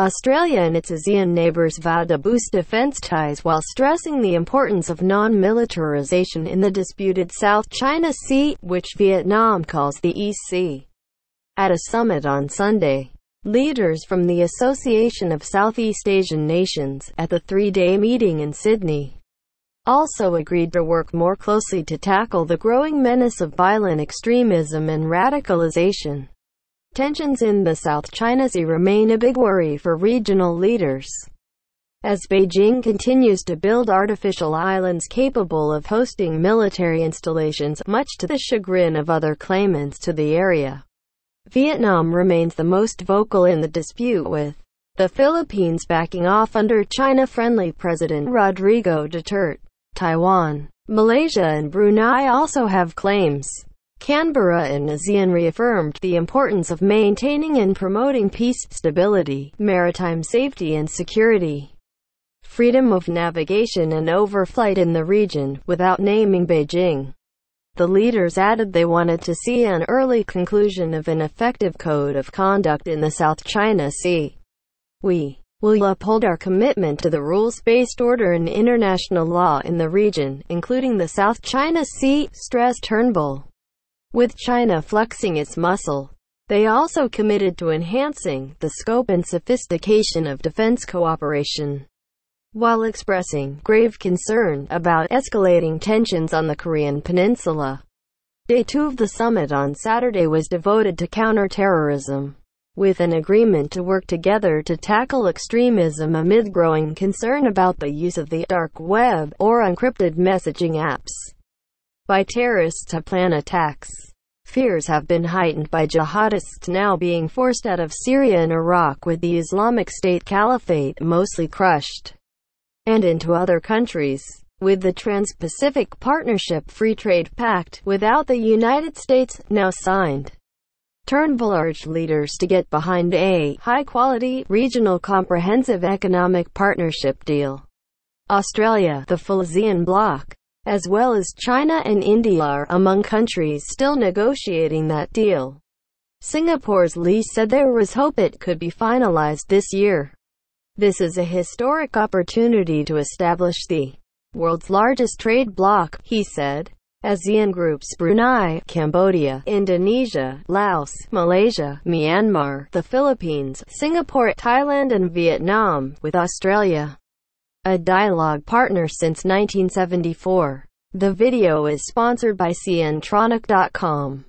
Australia and its ASEAN neighbours vowed to boost defence ties while stressing the importance of non-militarisation in the disputed South China Sea, which Vietnam calls the East Sea. At a summit on Sunday, leaders from the Association of Southeast Asian Nations at the three-day meeting in Sydney also agreed to work more closely to tackle the growing menace of violent extremism and radicalisation. Tensions in the South China Sea remain a big worry for regional leaders. As Beijing continues to build artificial islands capable of hosting military installations, much to the chagrin of other claimants to the area, Vietnam remains the most vocal in the dispute with the Philippines backing off under China-friendly President Rodrigo Duterte. Taiwan, Malaysia and Brunei also have claims. Canberra and ASEAN reaffirmed the importance of maintaining and promoting peace, stability, maritime safety and security, freedom of navigation and overflight in the region, without naming Beijing. The leaders added they wanted to see an early conclusion of an effective code of conduct in the South China Sea. We will uphold our commitment to the rules-based order and international law in the region, including the South China Sea, stressed Turnbull with China flexing its muscle. They also committed to enhancing the scope and sophistication of defense cooperation, while expressing grave concern about escalating tensions on the Korean peninsula. Day two of the summit on Saturday was devoted to counterterrorism, with an agreement to work together to tackle extremism amid growing concern about the use of the dark web or encrypted messaging apps by terrorists to plan attacks. Fears have been heightened by jihadists now being forced out of Syria and Iraq with the Islamic State Caliphate mostly crushed, and into other countries. With the Trans-Pacific Partnership Free Trade Pact, without the United States, now signed, Turnbull urged leaders to get behind a high-quality, regional comprehensive economic partnership deal. Australia, the Falazian bloc, as well as China and India are among countries still negotiating that deal. Singapore's Lee said there was hope it could be finalized this year. This is a historic opportunity to establish the world's largest trade bloc, he said. ASEAN groups Brunei, Cambodia, Indonesia, Laos, Malaysia, Myanmar, the Philippines, Singapore, Thailand and Vietnam, with Australia a dialogue partner since 1974. The video is sponsored by CNtronic.com.